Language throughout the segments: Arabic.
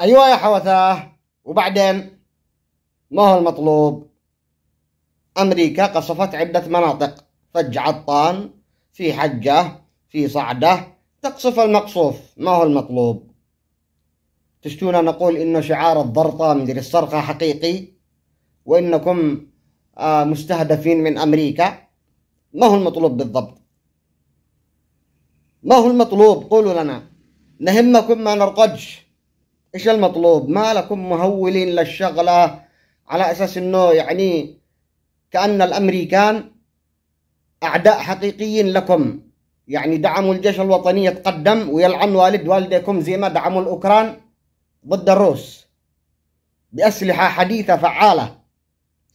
أيوة يا حوثاه وبعدين ما هو المطلوب أمريكا قصفت عدة مناطق فج عطان في حجة في صعدة تقصف المقصوف ما هو المطلوب تشتون نقول إنه شعار الضرطة مدري الصرخة حقيقي وإنكم آه، مستهدفين من أمريكا ما هو المطلوب بالضبط ما هو المطلوب قولوا لنا نهمكم ما نرقدش ايش المطلوب ما لكم مهولين للشغلة على اساس انه يعني كأن الامريكان اعداء حقيقيين لكم يعني دعموا الجيش الوطني يتقدم ويلعن والد والديكم زي ما دعموا الاوكران ضد الروس باسلحة حديثة فعالة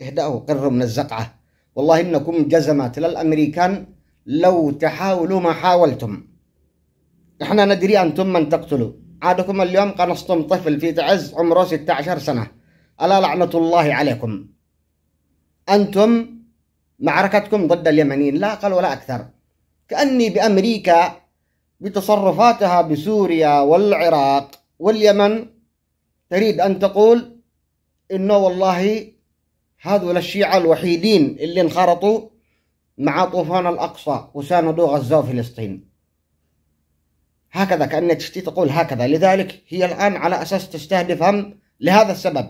اهدأوا قروا من الزقعة والله انكم جزمات للامريكان لو تحاولوا ما حاولتم احنا ندري انتم من تقتلوا عادكم اليوم قنصتم طفل في تعز عمره 16 سنة ألا لعنة الله عليكم أنتم معركتكم ضد اليمنيين لا أقل ولا أكثر كأني بأمريكا بتصرفاتها بسوريا والعراق واليمن تريد أن تقول إنه والله هذول الشيعة الوحيدين اللي انخرطوا مع طوفان الأقصى وساندوا غزة وفلسطين هكذا كأن تشتي تقول هكذا لذلك هي الآن على أساس تستهدف هم لهذا السبب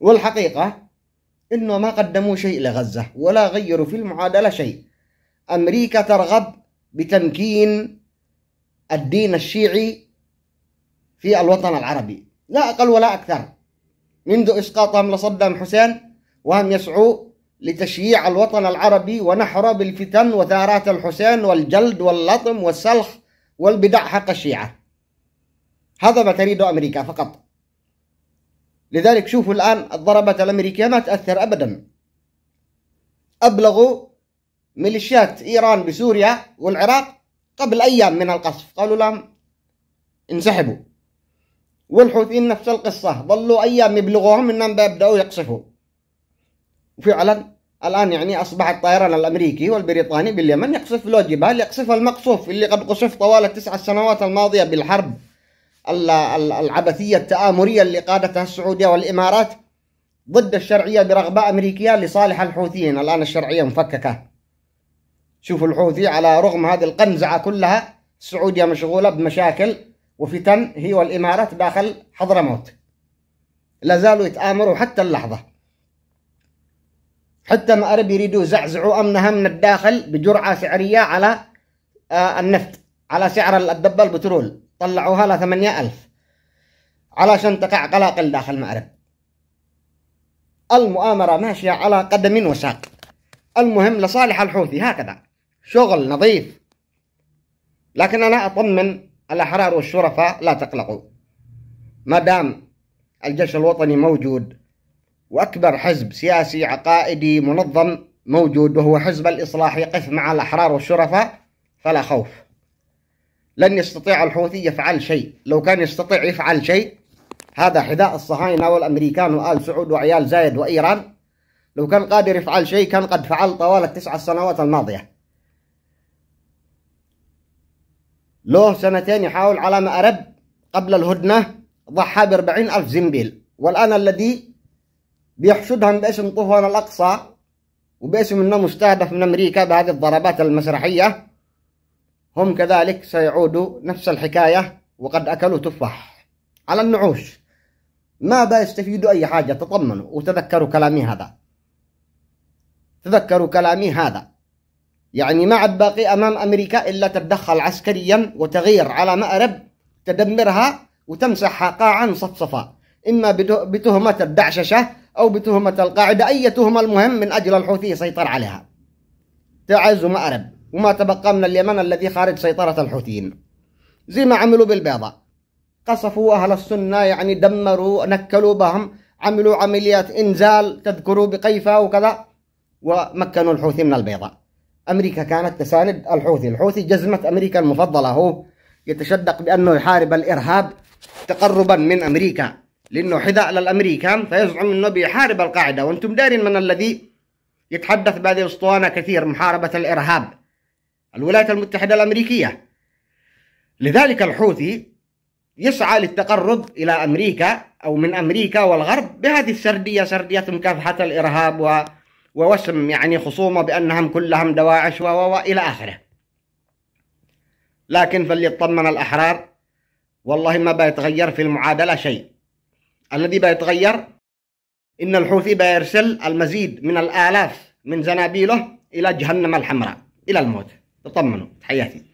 والحقيقة أنه ما قدموا شيء لغزة ولا غيروا في المعادلة شيء أمريكا ترغب بتمكين الدين الشيعي في الوطن العربي لا أقل ولا أكثر منذ إسقاطهم لصدام حسين وهم يسعوا لتشييع الوطن العربي ونحره بالفتن وثارات الحسين والجلد واللطم والسلخ والبدع حق الشيعة هذا ما تريده أمريكا فقط لذلك شوفوا الآن الضربات الأمريكية ما تأثر أبدا أبلغوا ميليشيات إيران بسوريا والعراق قبل أيام من القصف قالوا لهم انسحبوا والحوثيين نفس القصة ظلوا أيام يبلغوهم أنهم بيبدأوا يقصفوا وفعلا الآن يعني أصبح الطيران الأمريكي والبريطاني باليمن يقصف لو جبال يقصف المقصوف اللي قد قصف طوال التسع سنوات الماضية بالحرب العبثية التآمرية اللي قادتها السعودية والإمارات ضد الشرعية برغبة أمريكية لصالح الحوثيين الآن الشرعية مفككة شوفوا الحوثي على رغم هذه القنزعة كلها السعودية مشغولة بمشاكل وفتن هي والإمارات داخل حضرموت لا زالوا يتآمروا حتى اللحظة حتى ما أرب يريدوا يزعزعوا أمنها من الداخل بجرعة سعرية على آه، النفط على سعر الدبة البترول طلعوها لثمانية ألف علشان تقع قلاقل داخل المأرب المؤامرة ماشية على قدم وساق المهم لصالح الحوثي هكذا شغل نظيف لكن أنا أطمن الأحرار والشرفاء لا تقلقوا ما دام الجيش الوطني موجود وأكبر حزب سياسي عقائدي منظم موجود وهو حزب الإصلاح يقف مع الأحرار والشرفاء فلا خوف لن يستطيع الحوثي يفعل شيء لو كان يستطيع يفعل شيء هذا حذاء الصهاينة والأمريكان وآل سعود وعيال زايد وإيران لو كان قادر يفعل شيء كان قد فعل طوال التسع سنوات الماضية له سنتين يحاول على ما أرد قبل الهدنة ضحى بأربعين ألف زنبيل والآن الذي بيحشدهم باسم طهوان الأقصى وباسم أنه مستهدف من أمريكا بهذه الضربات المسرحية هم كذلك سيعودوا نفس الحكاية وقد أكلوا تفاح على النعوش ما بيستفيدوا أي حاجة تطمنوا وتذكروا كلامي هذا تذكروا كلامي هذا يعني ما عاد باقي أمام أمريكا إلا تتدخل عسكريا وتغير على مأرب تدمرها وتمسحها قاعا صفصفا إما بتهمة الدعششة أو بتهمة القاعدة أي تهمة المهم من أجل الحوثي سيطر عليها تعز ومأرب وما تبقى من اليمن الذي خارج سيطرة الحوثيين زي ما عملوا بالبيضة قصفوا أهل السنة يعني دمروا نكلوا بهم عملوا عمليات إنزال تذكروا بقيفة وكذا ومكنوا الحوثي من البيضة أمريكا كانت تساند الحوثي الحوثي جزمة أمريكا المفضلة هو يتشدق بأنه يحارب الإرهاب تقربا من أمريكا لأنه حذاء للأمريكان فيزعم أنه بيحارب القاعدة وأنتم دارين من الذي يتحدث بهذه الأسطوانة كثير محاربة الإرهاب الولايات المتحدة الأمريكية لذلك الحوثي يسعى للتقرب إلى أمريكا أو من أمريكا والغرب بهذه السردية سردية مكافحة الإرهاب و... ووسم يعني خصومة بأنهم كلهم دواعش و... و... إلى آخره لكن فليطمن الأحرار والله ما بيتغير في المعادلة شيء الذي بيتغير إن الحوثي بيرسل المزيد من الآلاف من زنابيله إلى جهنم الحمراء إلى الموت تطمنوا تحياتي